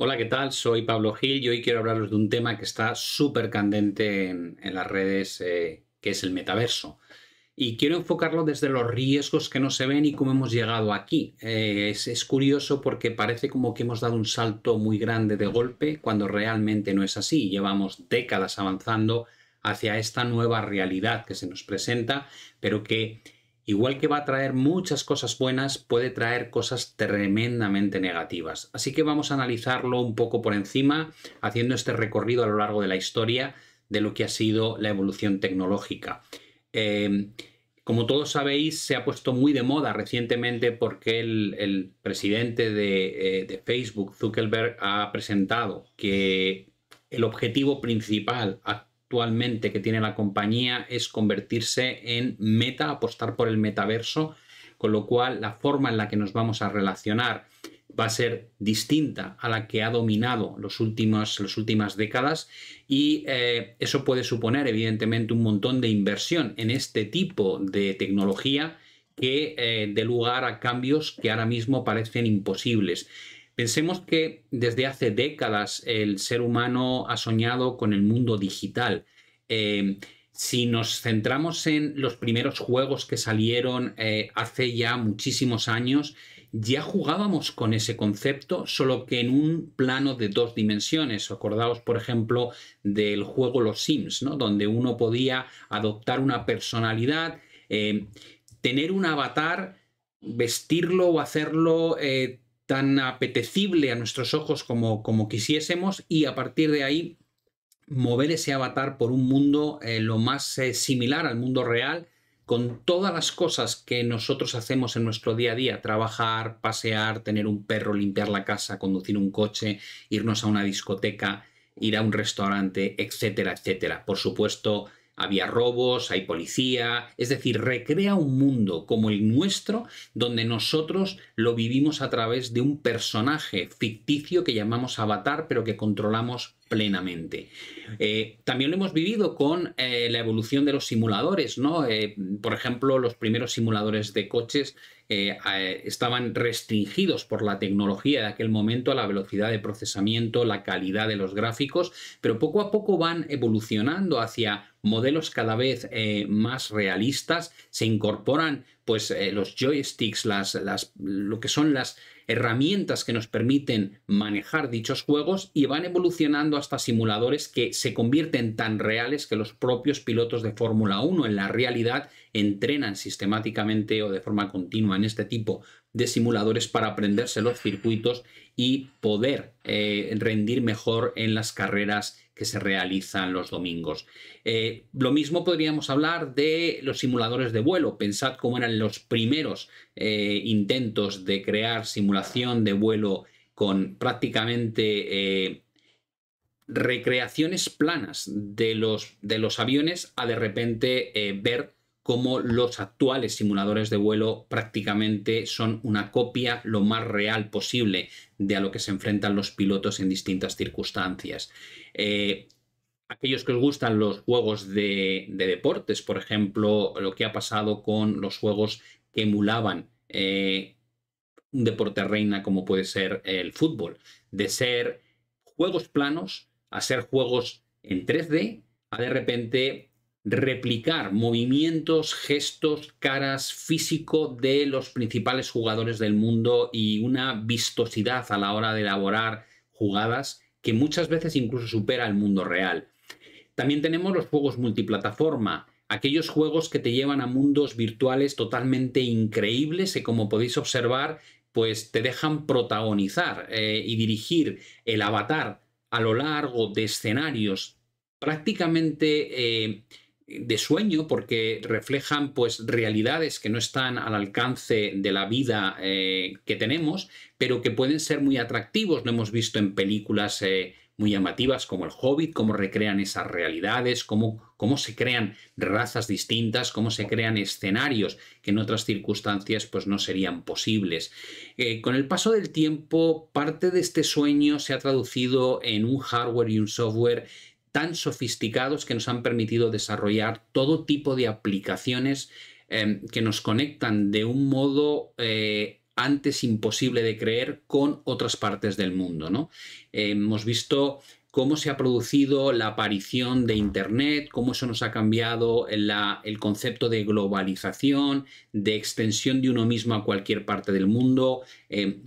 Hola, ¿qué tal? Soy Pablo Gil y hoy quiero hablaros de un tema que está súper candente en, las redes, eh, que es el metaverso. Y quiero enfocarlo desde los riesgos que no se ven y cómo hemos llegado aquí. Eh, es, curioso porque parece como que hemos dado un salto muy grande de golpe cuando realmente no es así. Llevamos décadas avanzando hacia esta nueva realidad que se nos presenta, pero que igual que va a traer muchas cosas buenas, puede traer cosas tremendamente negativas. Así que vamos a analizarlo un poco por encima, haciendo este recorrido a lo largo de la historia de lo que ha sido la evolución tecnológica. Em, como todos sabéis, se ha puesto muy de moda recientemente porque el, presidente eh, de, Facebook, Zuckerberg, ha presentado que el objetivo principal actualmente que tiene la compañía es convertirse en meta, apostar por el metaverso, con lo cual la forma en la que nos vamos a relacionar va a ser distinta a la que ha dominado los últimos, las últimas décadas y eh, eso puede suponer evidentemente un montón de inversión en este tipo de tecnología que eh, dé lugar a cambios que ahora mismo parecen imposibles. Pensemos que desde hace décadas el ser humano ha soñado con el mundo digital. Em, si nos centramos en los primeros juegos que salieron eh, hace ya muchísimos años, ya jugábamos con ese concepto, solo que en un plano de dos dimensiones. Acordaos, por ejemplo, del juego Los Sims, ¿no? donde uno podía adoptar una personalidad, em, tener un avatar, vestirlo o hacerlo eh, tan apetecible a nuestros ojos como, quisiésemos y a partir de ahí mover ese avatar por un mundo eh, lo más eh, similar al mundo real, con todas las cosas que nosotros hacemos en nuestro día a día, trabajar, pasear, tener un perro, limpiar la casa, conducir un coche, irnos a una discoteca, ir a un restaurante, etcétera, etcétera. Por supuesto, había robos, hay policía, es decir, recrea un mundo como el nuestro donde nosotros lo vivimos a través de un personaje ficticio que llamamos avatar pero que controlamos plenamente. Eh, también lo hemos vivido con eh, la evolución de los simuladores, ¿no? Eh, por ejemplo, los primeros simuladores de coches estaban restringidos por la tecnología de aquel momento, a la velocidad de procesamiento, la calidad de los gráficos, pero poco a poco van evolucionando hacia modelos cada vez eh, más realistas, se incorporan pues eh, los joysticks, las, las, lo que son las herramientas que nos permiten manejar dichos juegos y van evolucionando hasta simuladores que se convierten tan reales que los propios pilotos de Fórmula 1 en la realidad entrenan sistemáticamente o de forma continua en este tipo de simuladores para aprenderse los circuitos y poder eh, rendir mejor en las carreras que se realizan los domingos. Eh, lo mismo podríamos hablar de los simuladores de vuelo. Pensad cómo eran los primeros eh, intentos de crear simulación de vuelo con prácticamente recreaciones planas de los, de los aviones a de repente ver como los actuales simuladores de vuelo prácticamente son una copia lo más real posible de a lo que se enfrentan los pilotos en distintas circunstancias. Eh, aquellos que os gustan los juegos de, deportes, por ejemplo, lo que ha pasado con los juegos que emulaban eh, un deporte reina como puede ser el fútbol, de ser juegos planos a ser juegos en 3D, a de repente replicar movimientos, gestos, caras, físico de los principales jugadores del mundo y una vistosidad a la hora de elaborar jugadas que muchas veces incluso supera el mundo real. También tenemos los juegos multiplataforma, aquellos juegos que te llevan a mundos virtuales totalmente increíbles y como podéis observar pues te dejan protagonizar eh, y dirigir el avatar a lo largo de escenarios prácticamente eh, de sueño porque reflejan pues realidades que no están al alcance de la vida eh, que tenemos, pero que pueden ser muy atractivos. Lo hemos visto en películas eh, muy llamativas como El Hobbit, cómo recrean esas realidades, cómo, cómo se crean razas distintas, cómo se crean escenarios que en otras circunstancias pues no serían posibles. Eh, con el paso del tiempo, parte de este sueño se ha traducido en un hardware y un software tan sofisticados que nos han permitido desarrollar todo tipo de aplicaciones em, que nos conectan de un modo eh, antes imposible de creer con otras partes del mundo. ¿no? hemos visto cómo se ha producido la aparición de Internet, cómo eso nos ha cambiado el concepto de globalización, de extensión de uno mismo a cualquier parte del mundo, em,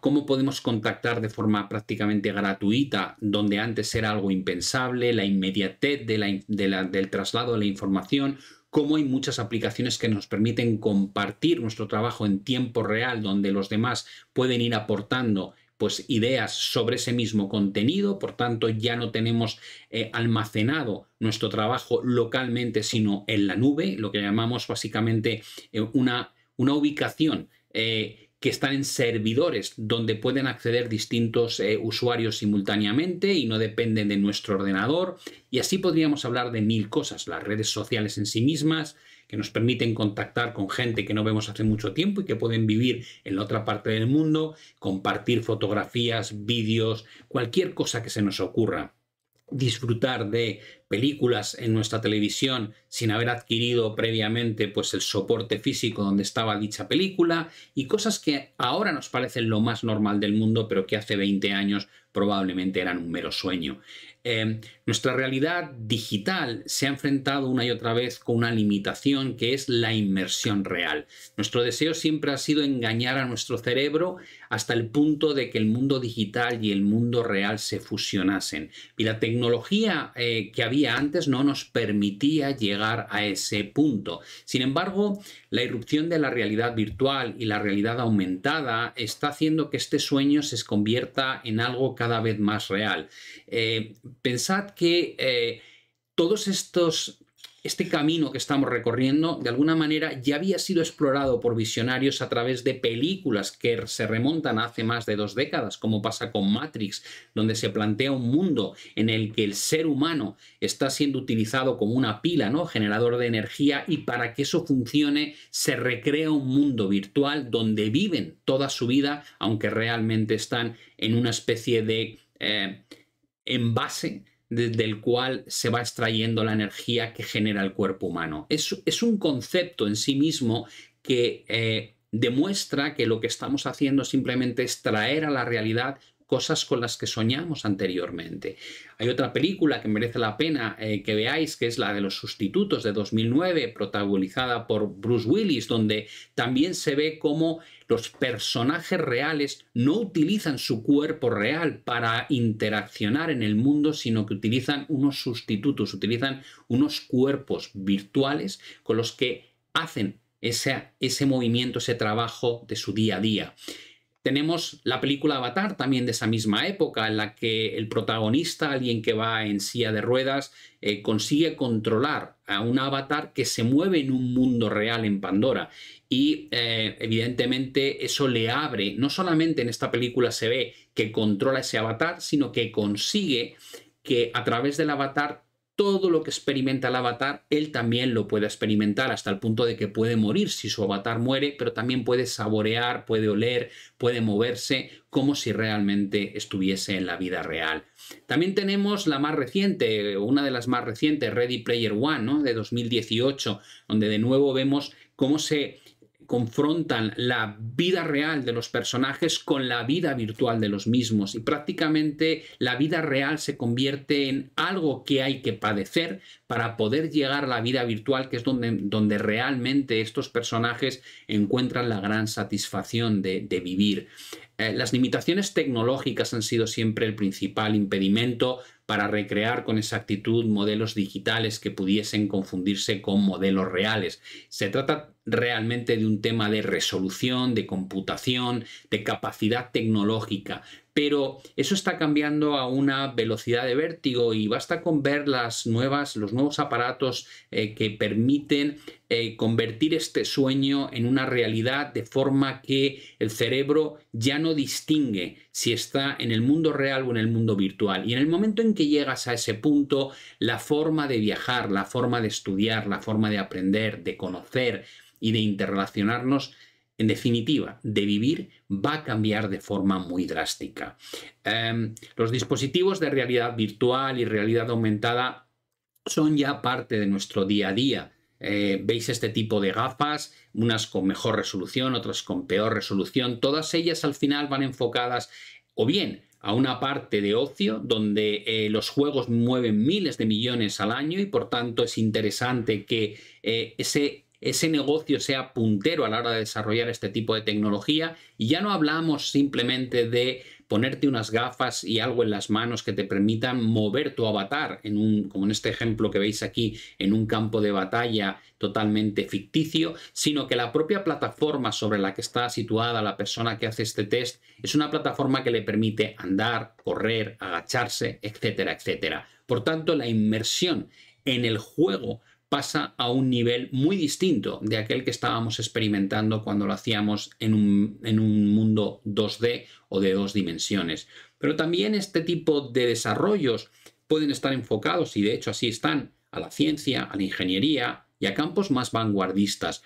cómo podemos contactar de forma prácticamente gratuita, donde antes era algo impensable, la inmediatez del traslado de la información, cómo hay muchas aplicaciones que nos permiten compartir nuestro trabajo en tiempo real, donde los demás pueden ir aportando pues, ideas sobre ese mismo contenido, por tanto ya no tenemos eh, almacenado nuestro trabajo localmente, sino en la nube, lo que llamamos básicamente eh, una, ubicación. Eh, que están en servidores donde pueden acceder distintos usuarios simultáneamente y no dependen de nuestro ordenador. Y así podríamos hablar de mil cosas, las redes sociales en sí mismas, que nos permiten contactar con gente que no vemos hace mucho tiempo y que pueden vivir en la otra parte del mundo, compartir fotografías, vídeos, cualquier cosa que se nos ocurra disfrutar de películas en nuestra televisión sin haber adquirido previamente pues el soporte físico donde estaba dicha película y cosas que ahora nos parecen lo más normal del mundo pero que hace 20 años probablemente eran un mero sueño. Em, nuestra realidad digital se ha enfrentado una y otra vez con una limitación que es la inmersión real. Nuestro deseo siempre ha sido engañar a nuestro cerebro hasta el punto de que el mundo digital y el mundo real se fusionasen. Y la tecnología eh, que había antes no nos permitía llegar a ese punto. Sin embargo, la irrupción de la realidad virtual y la realidad aumentada está haciendo que este sueño se convierta en algo cada vez más real. Eh, pensad que... Eh, todos estos este camino que estamos recorriendo, de alguna manera, ya había sido explorado por visionarios a través de películas que se remontan hace más de dos décadas, como pasa con Matrix, donde se plantea un mundo en el que el ser humano está siendo utilizado como una pila, ¿no? Generador de energía, y para que eso funcione, se recrea un mundo virtual donde viven toda su vida, aunque realmente están en una especie de eh, envase del cual se va extrayendo la energía que genera el cuerpo humano. Es, un concepto en sí mismo que eh, demuestra que lo que estamos haciendo simplemente es traer a la realidad cosas con las que soñamos anteriormente. Hay otra película que merece la pena eh, que veáis, que es la de los sustitutos de 2009, protagonizada por Bruce Willis, donde también se ve cómo los personajes reales no utilizan su cuerpo real para interaccionar en el mundo, sino que utilizan unos sustitutos, utilizan unos cuerpos virtuales con los que hacen ese, ese movimiento, ese trabajo de su día a día. Tenemos la película Avatar también de esa misma época, en la que el protagonista, alguien que va en silla de ruedas, eh, consigue controlar a un avatar que se mueve en un mundo real en Pandora. Y eh, evidentemente eso le abre, no solamente en esta película se ve que controla ese avatar, sino que consigue que a través del avatar todo lo que experimenta el avatar, él también lo puede experimentar hasta el punto de que puede morir si su avatar muere, pero también puede saborear, puede oler, puede moverse como si realmente estuviese en la vida real. También tenemos la más reciente, una de las más recientes, Ready Player One, ¿no? de 2018, donde de nuevo vemos cómo se confrontan la vida real de los personajes con la vida virtual de los mismos y prácticamente la vida real se convierte en algo que hay que padecer para poder llegar a la vida virtual que es donde, donde realmente estos personajes encuentran la gran satisfacción de, vivir. Eh, las limitaciones tecnológicas han sido siempre el principal impedimento para recrear con exactitud modelos digitales que pudiesen confundirse con modelos reales. Se trata realmente de un tema de resolución, de computación, de capacidad tecnológica, pero eso está cambiando a una velocidad de vértigo y basta con ver las nuevas, los nuevos aparatos eh, que permiten eh, convertir este sueño en una realidad de forma que el cerebro ya no distingue si está en el mundo real o en el mundo virtual. Y en el momento en que llegas a ese punto, la forma de viajar, la forma de estudiar, la forma de aprender, de conocer y de interrelacionarnos, en definitiva, de vivir va a cambiar de forma muy drástica. Em, los dispositivos de realidad virtual y realidad aumentada son ya parte de nuestro día a día. Eh, veis este tipo de gafas, unas con mejor resolución, otras con peor resolución, todas ellas al final van enfocadas o bien a una parte de ocio donde eh, los juegos mueven miles de millones al año y por tanto es interesante que eh, ese, ese negocio sea puntero a la hora de desarrollar este tipo de tecnología y ya no hablamos simplemente de ponerte unas gafas y algo en las manos que te permitan mover tu avatar, en un, como en este ejemplo que veis aquí, en un campo de batalla totalmente ficticio, sino que la propia plataforma sobre la que está situada la persona que hace este test es una plataforma que le permite andar, correr, agacharse, etcétera, etcétera. Por tanto, la inmersión en el juego pasa a un nivel muy distinto de aquel que estábamos experimentando cuando lo hacíamos en un, mundo 2D o de dos dimensiones. Pero también este tipo de desarrollos pueden estar enfocados, y de hecho así están, a la ciencia, a la ingeniería y a campos más vanguardistas.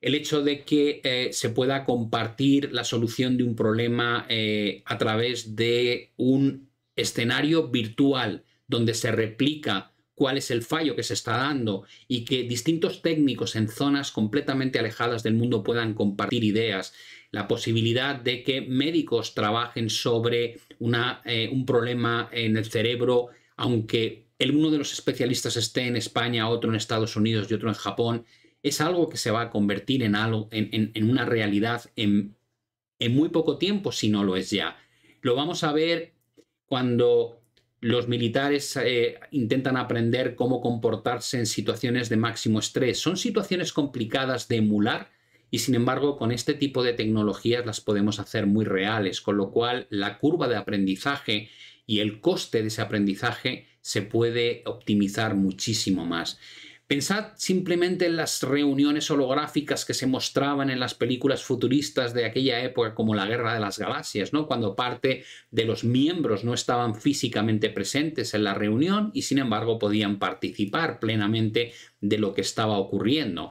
El hecho de que eh, se pueda compartir la solución de un problema eh, a través de un escenario virtual donde se replica cuál es el fallo que se está dando y que distintos técnicos en zonas completamente alejadas del mundo puedan compartir ideas, la posibilidad de que médicos trabajen sobre una, eh, un problema en el cerebro, aunque el, uno de los especialistas esté en España, otro en Estados Unidos y otro en Japón, es algo que se va a convertir en, algo, en, una realidad en muy poco tiempo si no lo es ya. Lo vamos a ver cuando los militares eh, intentan aprender cómo comportarse en situaciones de máximo estrés. Son situaciones complicadas de emular y sin embargo con este tipo de tecnologías las podemos hacer muy reales, con lo cual la curva de aprendizaje y el coste de ese aprendizaje se puede optimizar muchísimo más. Pensad simplemente en las reuniones holográficas que se mostraban en las películas futuristas de aquella época, como la Guerra de las Galaxias, ¿no? cuando parte de los miembros no estaban físicamente presentes en la reunión y sin embargo podían participar plenamente de lo que estaba ocurriendo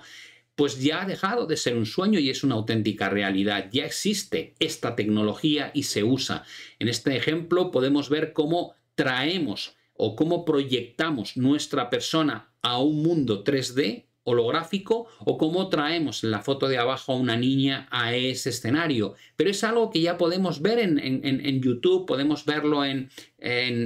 pues ya ha dejado de ser un sueño y es una auténtica realidad. Ya existe esta tecnología y se usa. En este ejemplo podemos ver cómo traemos o cómo proyectamos nuestra persona a un mundo 3D holográfico o cómo traemos en la foto de abajo a una niña a ese escenario. Pero es algo que ya podemos ver en, YouTube, podemos verlo en,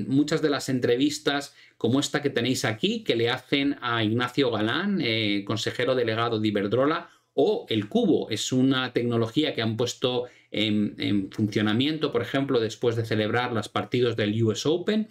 muchas de las entrevistas como esta que tenéis aquí, que le hacen a Ignacio Galán, eh, consejero delegado de Iberdrola, o el cubo. Es una tecnología que han puesto en, en, funcionamiento, por ejemplo, después de celebrar los partidos del US Open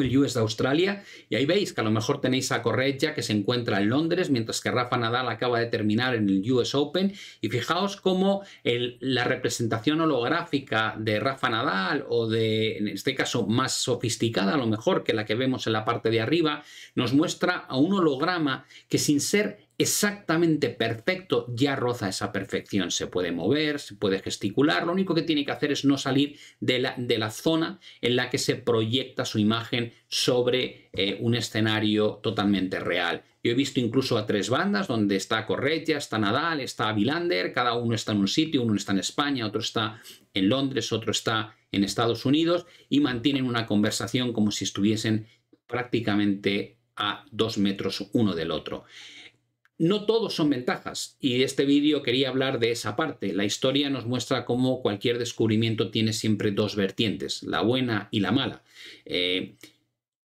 el US de Australia, y ahí veis que a lo mejor tenéis a Correia que se encuentra en Londres, mientras que Rafa Nadal acaba de terminar en el US Open, y fijaos cómo la representación holográfica de Rafa Nadal, o de, en este caso, más sofisticada a lo mejor que la que vemos en la parte de arriba, nos muestra a un holograma que sin ser exactamente perfecto ya roza esa perfección. Se puede mover, se puede gesticular, lo único que tiene que hacer es no salir de la, de la zona en la que se proyecta su imagen sobre eh, un escenario totalmente real. Yo he visto incluso a tres bandas donde está Correia, está Nadal, está Vilander, cada uno está en un sitio, uno está en España, otro está en Londres, otro está en Estados Unidos y mantienen una conversación como si estuviesen prácticamente a dos metros uno del otro. No todos son ventajas y este vídeo quería hablar de esa parte. La historia nos muestra cómo cualquier descubrimiento tiene siempre dos vertientes, la buena y la mala. Eh,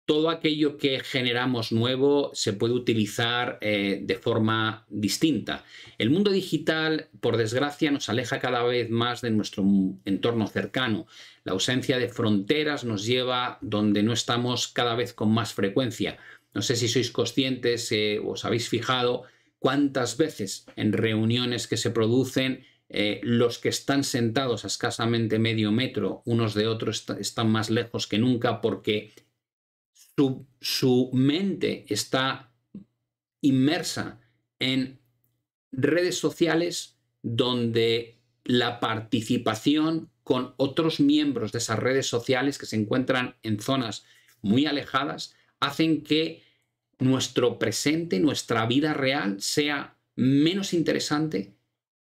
todo aquello que generamos nuevo se puede utilizar eh, de forma distinta. El mundo digital, por desgracia, nos aleja cada vez más de nuestro entorno cercano. La ausencia de fronteras nos lleva donde no estamos cada vez con más frecuencia. No sé si sois conscientes o eh, os habéis fijado cuántas veces en reuniones que se producen eh, los que están sentados a escasamente medio metro unos de otros están más lejos que nunca porque su mente está inmersa en redes sociales donde la participación con otros miembros de esas redes sociales que se encuentran en zonas muy alejadas hacen que nuestro presente, nuestra vida real sea menos interesante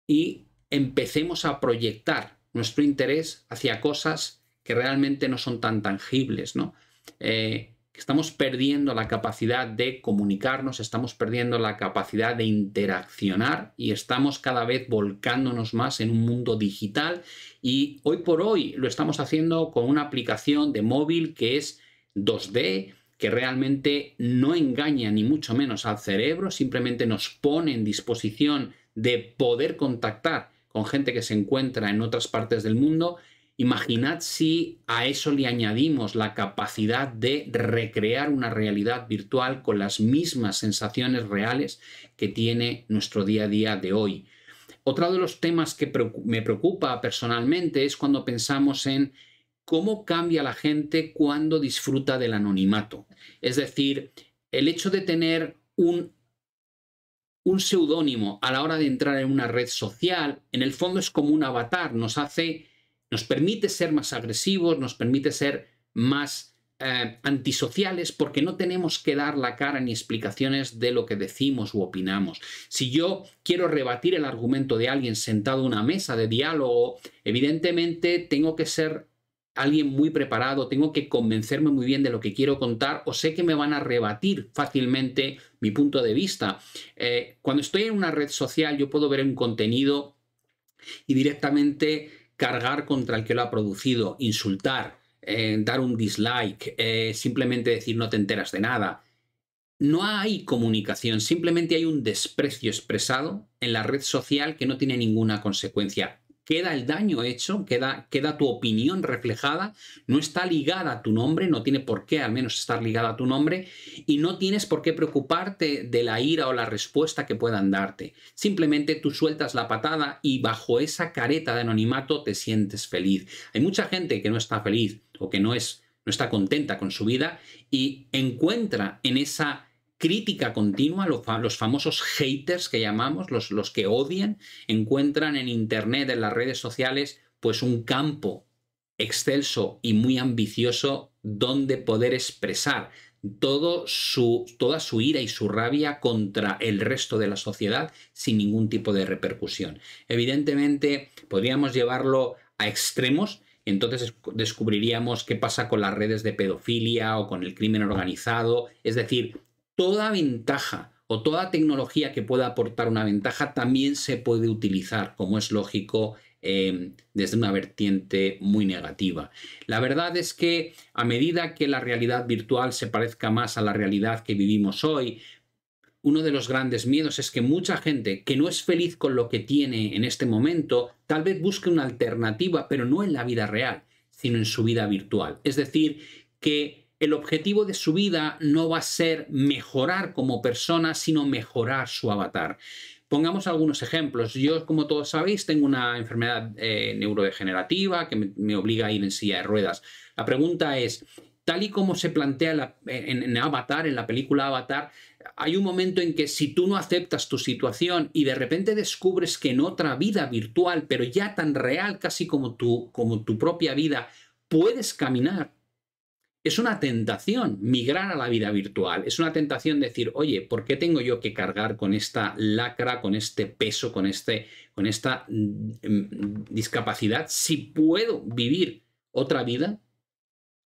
y empecemos a proyectar nuestro interés hacia cosas que realmente no son tan tangibles, ¿no? Eh, estamos perdiendo la capacidad de comunicarnos, estamos perdiendo la capacidad de interaccionar y estamos cada vez volcándonos más en un mundo digital y hoy por hoy lo estamos haciendo con una aplicación de móvil que es 2D, que realmente no engaña ni mucho menos al cerebro, simplemente nos pone en disposición de poder contactar con gente que se encuentra en otras partes del mundo. Imaginad si a eso le añadimos la capacidad de recrear una realidad virtual con las mismas sensaciones reales que tiene nuestro día a día de hoy. Otro de los temas que me preocupa personalmente es cuando pensamos en cómo cambia la gente cuando disfruta del anonimato. Es decir, el hecho de tener un, un seudónimo a la hora de entrar en una red social, en el fondo es como un avatar, nos hace, nos permite ser más agresivos, nos permite ser más eh, antisociales porque no tenemos que dar la cara ni explicaciones de lo que decimos u opinamos. Si yo quiero rebatir el argumento de alguien sentado en una mesa de diálogo, evidentemente tengo que ser alguien muy preparado, tengo que convencerme muy bien de lo que quiero contar o sé que me van a rebatir fácilmente mi punto de vista. Eh, cuando estoy en una red social yo puedo ver un contenido y directamente cargar contra el que lo ha producido, insultar, eh, dar un dislike, eh, simplemente decir no te enteras de nada. No hay comunicación, simplemente hay un desprecio expresado en la red social que no tiene ninguna consecuencia queda el daño hecho, queda, queda tu opinión reflejada, no está ligada a tu nombre, no tiene por qué al menos estar ligada a tu nombre, y no tienes por qué preocuparte de la ira o la respuesta que puedan darte. Simplemente tú sueltas la patada y bajo esa careta de anonimato te sientes feliz. Hay mucha gente que no está feliz o que no, es, no está contenta con su vida y encuentra en esa crítica continua, los, famosos haters que llamamos, los, los que odian, encuentran en Internet, en las redes sociales, pues un campo excelso y muy ambicioso donde poder expresar todo su, toda su ira y su rabia contra el resto de la sociedad sin ningún tipo de repercusión. Evidentemente, podríamos llevarlo a extremos, entonces descubriríamos qué pasa con las redes de pedofilia o con el crimen organizado, es decir, toda ventaja o toda tecnología que pueda aportar una ventaja también se puede utilizar, como es lógico, em, desde una vertiente muy negativa. La verdad es que a medida que la realidad virtual se parezca más a la realidad que vivimos hoy, uno de los grandes miedos es que mucha gente que no es feliz con lo que tiene en este momento, tal vez busque una alternativa, pero no en la vida real, sino en su vida virtual. Es decir, que el objetivo de su vida no va a ser mejorar como persona, sino mejorar su avatar. Pongamos algunos ejemplos. Yo, como todos sabéis, tengo una enfermedad eh, neurodegenerativa que me, obliga a ir en silla de ruedas. La pregunta es, tal y como se plantea la, en, Avatar, en la película Avatar, hay un momento en que si tú no aceptas tu situación y de repente descubres que en otra vida virtual, pero ya tan real casi como tu, como tu propia vida, puedes caminar, es una tentación migrar a la vida virtual, es una tentación decir, oye, ¿por qué tengo yo que cargar con esta lacra, con este peso, con, este, con esta mm, mm, discapacidad si puedo vivir otra vida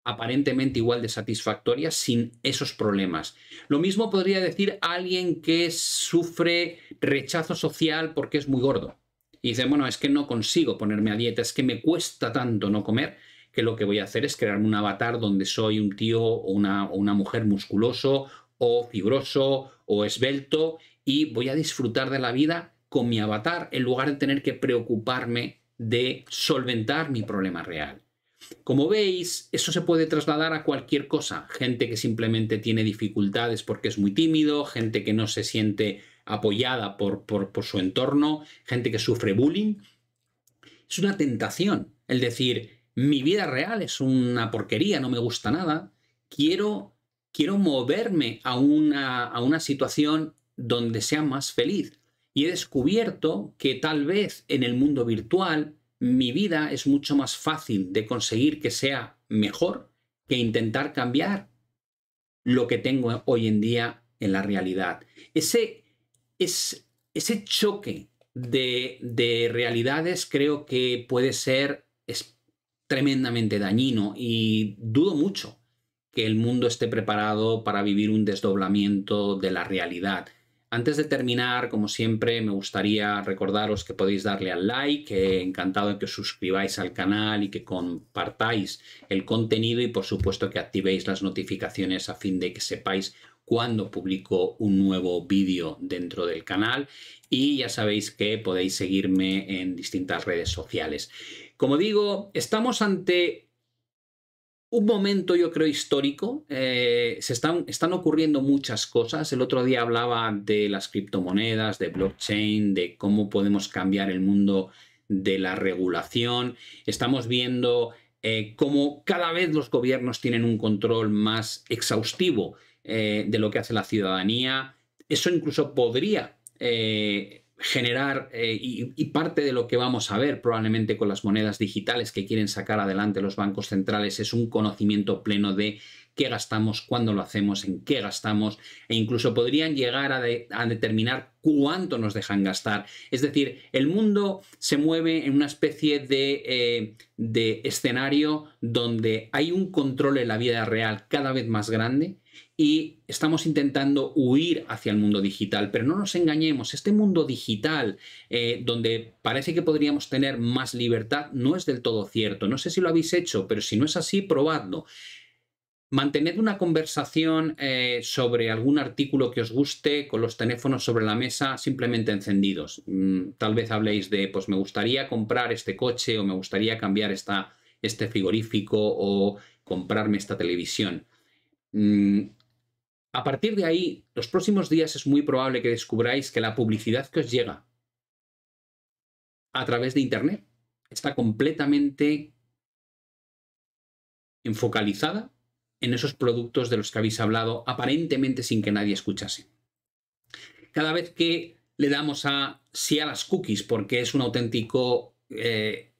aparentemente igual de satisfactoria sin esos problemas? Lo mismo podría decir alguien que sufre rechazo social porque es muy gordo. Y dice, bueno, es que no consigo ponerme a dieta, es que me cuesta tanto no comer que lo que voy a hacer es crearme un avatar donde soy un tío o una, una mujer musculoso o fibroso o esbelto y voy a disfrutar de la vida con mi avatar en lugar de tener que preocuparme de solventar mi problema real. Como veis, eso se puede trasladar a cualquier cosa. Gente que simplemente tiene dificultades porque es muy tímido, gente que no se siente apoyada por, por, por su entorno, gente que sufre bullying. Es una tentación el decir, mi vida real es una porquería, no me gusta nada, quiero, quiero moverme a una, a una situación donde sea más feliz. Y he descubierto que tal vez en el mundo virtual mi vida es mucho más fácil de conseguir que sea mejor que intentar cambiar lo que tengo hoy en día en la realidad. Ese, es, ese choque de, de realidades creo que puede ser tremendamente dañino y dudo mucho que el mundo esté preparado para vivir un desdoblamiento de la realidad. Antes de terminar, como siempre, me gustaría recordaros que podéis darle al like, que encantado de que os suscribáis al canal y que compartáis el contenido y por supuesto que activéis las notificaciones a fin de que sepáis cuando publico un nuevo vídeo dentro del canal y ya sabéis que podéis seguirme en distintas redes sociales. Como digo, estamos ante un momento, yo creo, histórico. Eh, se están, ocurriendo muchas cosas. El otro día hablaba de las criptomonedas, de blockchain, de cómo podemos cambiar el mundo de la regulación. Estamos viendo eh, cómo cada vez los gobiernos tienen un control más exhaustivo eh, de lo que hace la ciudadanía. Eso incluso podría generar eh, y, parte de lo que vamos a ver probablemente con las monedas digitales que quieren sacar adelante los bancos centrales es un conocimiento pleno de qué gastamos, cuándo lo hacemos, en qué gastamos e incluso podrían llegar a, determinar cuánto nos dejan gastar. Es decir, el mundo se mueve en una especie de eh, escenario donde hay un control en la vida real cada vez más grande y estamos intentando huir hacia el mundo digital. Pero no nos engañemos, este mundo digital, eh, donde parece que podríamos tener más libertad, no es del todo cierto. No sé si lo habéis hecho, pero si no es así, probadlo. Mantened una conversación eh, sobre algún artículo que os guste con los teléfonos sobre la mesa simplemente encendidos. Mm, tal vez habléis de, pues me gustaría comprar este coche o me gustaría cambiar esta, este frigorífico o comprarme esta televisión. Mm, a partir de ahí, los próximos días es muy probable que descubráis que la publicidad que os llega a través de Internet está completamente enfocalizada en esos productos de los que habéis hablado aparentemente sin que nadie escuchase. Cada vez que le damos a sí a las cookies, porque es un auténtico eh,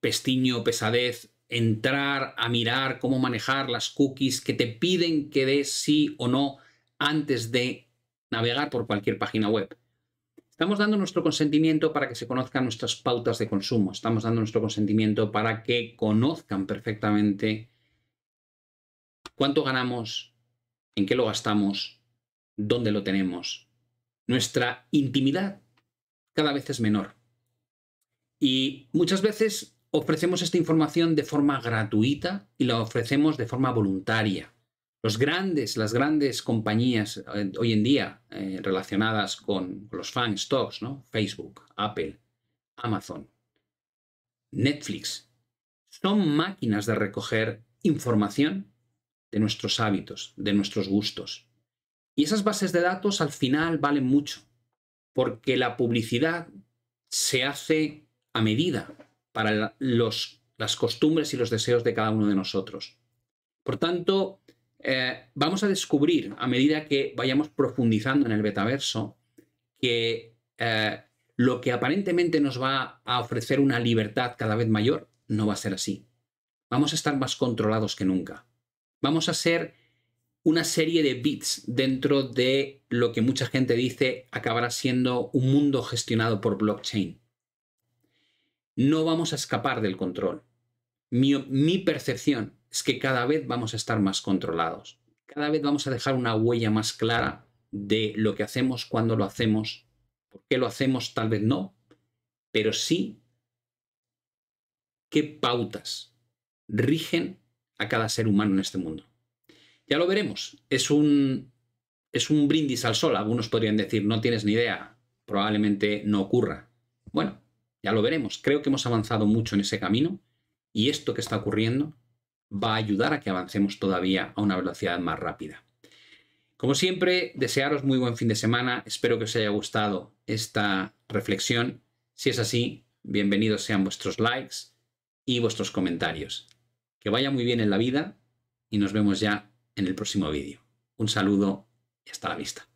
pestiño, pesadez, entrar a mirar cómo manejar las cookies que te piden que des sí o no antes de navegar por cualquier página web. Estamos dando nuestro consentimiento para que se conozcan nuestras pautas de consumo. Estamos dando nuestro consentimiento para que conozcan perfectamente cuánto ganamos, en qué lo gastamos, dónde lo tenemos. Nuestra intimidad cada vez es menor. Y muchas veces Ofrecemos esta información de forma gratuita y la ofrecemos de forma voluntaria. Los grandes, las grandes compañías eh, hoy en día eh, relacionadas con los fan stocks, ¿no? Facebook, Apple, Amazon, Netflix, son máquinas de recoger información de nuestros hábitos, de nuestros gustos. Y esas bases de datos al final valen mucho, porque la publicidad se hace a medida, para los, las costumbres y los deseos de cada uno de nosotros. Por tanto, eh, vamos a descubrir a medida que vayamos profundizando en el betaverso que eh, lo que aparentemente nos va a ofrecer una libertad cada vez mayor no va a ser así. Vamos a estar más controlados que nunca. Vamos a ser una serie de bits dentro de lo que mucha gente dice acabará siendo un mundo gestionado por blockchain no vamos a escapar del control. Mi, percepción es que cada vez vamos a estar más controlados. Cada vez vamos a dejar una huella más clara de lo que hacemos, cuándo lo hacemos, por qué lo hacemos, tal vez no, pero sí qué pautas rigen a cada ser humano en este mundo. Ya lo veremos. Es un, es un brindis al sol. Algunos podrían decir, no tienes ni idea, probablemente no ocurra. Bueno, ya lo veremos. Creo que hemos avanzado mucho en ese camino y esto que está ocurriendo va a ayudar a que avancemos todavía a una velocidad más rápida. Como siempre, desearos muy buen fin de semana. Espero que os haya gustado esta reflexión. Si es así, bienvenidos sean vuestros likes y vuestros comentarios. Que vaya muy bien en la vida y nos vemos ya en el próximo vídeo. Un saludo y hasta la vista.